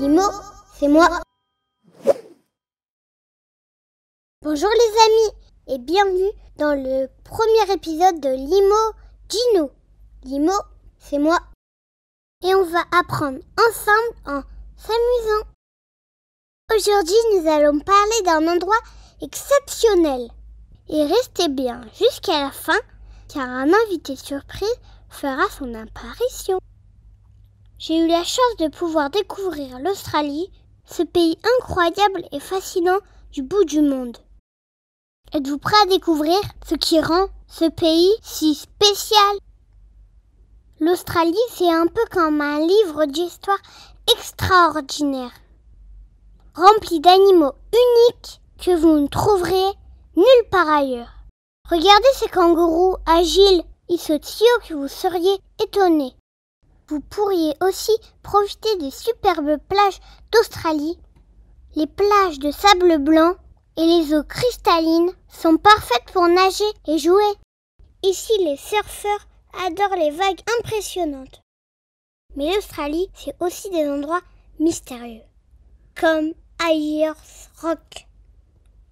Limo, c'est moi. Bonjour les amis et bienvenue dans le premier épisode de Limo Gino. Limo, c'est moi. Et on va apprendre ensemble en s'amusant. Aujourd'hui, nous allons parler d'un endroit exceptionnel. Et restez bien jusqu'à la fin car un invité surprise fera son apparition. J'ai eu la chance de pouvoir découvrir l'Australie, ce pays incroyable et fascinant du bout du monde. Êtes-vous prêt à découvrir ce qui rend ce pays si spécial L'Australie, c'est un peu comme un livre d'histoire extraordinaire, rempli d'animaux uniques que vous ne trouverez nulle part ailleurs. Regardez ces kangourous agiles, ils sautent si que vous seriez étonnés. Vous pourriez aussi profiter des superbes plages d'Australie. Les plages de sable blanc et les eaux cristallines sont parfaites pour nager et jouer. Ici, les surfeurs adorent les vagues impressionnantes. Mais l'Australie, c'est aussi des endroits mystérieux, comme Ayers Rock.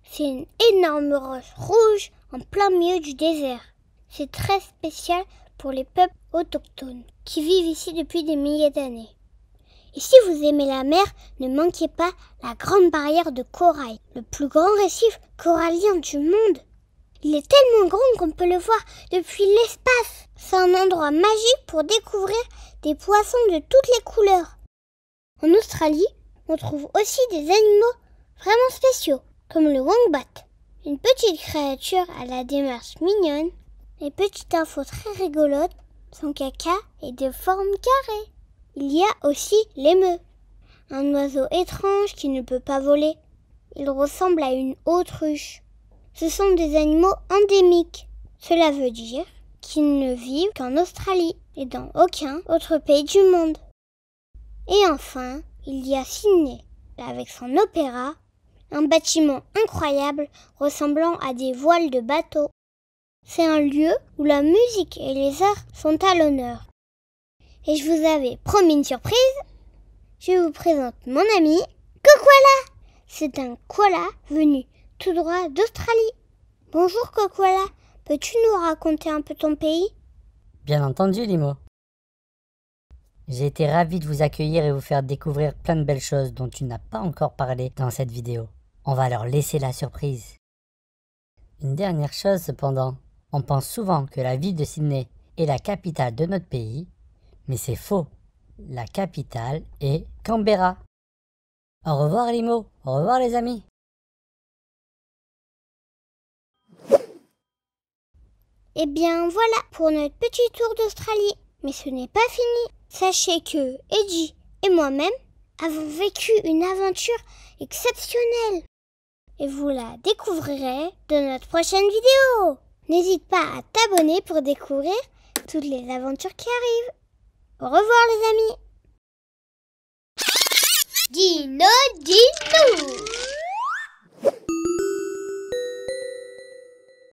C'est une énorme roche rouge en plein milieu du désert. C'est très spécial pour les peuples autochtones qui vivent ici depuis des milliers d'années. Et si vous aimez la mer, ne manquez pas la grande barrière de corail, le plus grand récif corallien du monde. Il est tellement grand qu'on peut le voir depuis l'espace. C'est un endroit magique pour découvrir des poissons de toutes les couleurs. En Australie, on trouve aussi des animaux vraiment spéciaux, comme le wombat, une petite créature à la démarche mignonne les petites infos très rigolotes son caca est de forme carrée. Il y a aussi l'émeu, un oiseau étrange qui ne peut pas voler. Il ressemble à une autruche. Ce sont des animaux endémiques. Cela veut dire qu'ils ne vivent qu'en Australie et dans aucun autre pays du monde. Et enfin, il y a Sydney, avec son opéra, un bâtiment incroyable ressemblant à des voiles de bateau c'est un lieu où la musique et les arts sont à l'honneur. Et je vous avais promis une surprise. Je vous présente mon ami Kokoala. C'est un koala venu tout droit d'Australie. Bonjour Kokoala, peux-tu nous raconter un peu ton pays Bien entendu, Limo. J'ai été ravi de vous accueillir et vous faire découvrir plein de belles choses dont tu n'as pas encore parlé dans cette vidéo. On va leur laisser la surprise. Une dernière chose cependant, on pense souvent que la ville de Sydney est la capitale de notre pays, mais c'est faux. La capitale est Canberra. Au revoir Limo. au revoir les amis. Eh bien voilà pour notre petit tour d'Australie. Mais ce n'est pas fini. Sachez que Eddie et moi-même avons vécu une aventure exceptionnelle. Et vous la découvrirez dans notre prochaine vidéo. N'hésite pas à t'abonner pour découvrir toutes les aventures qui arrivent. Au revoir les amis Dino Dino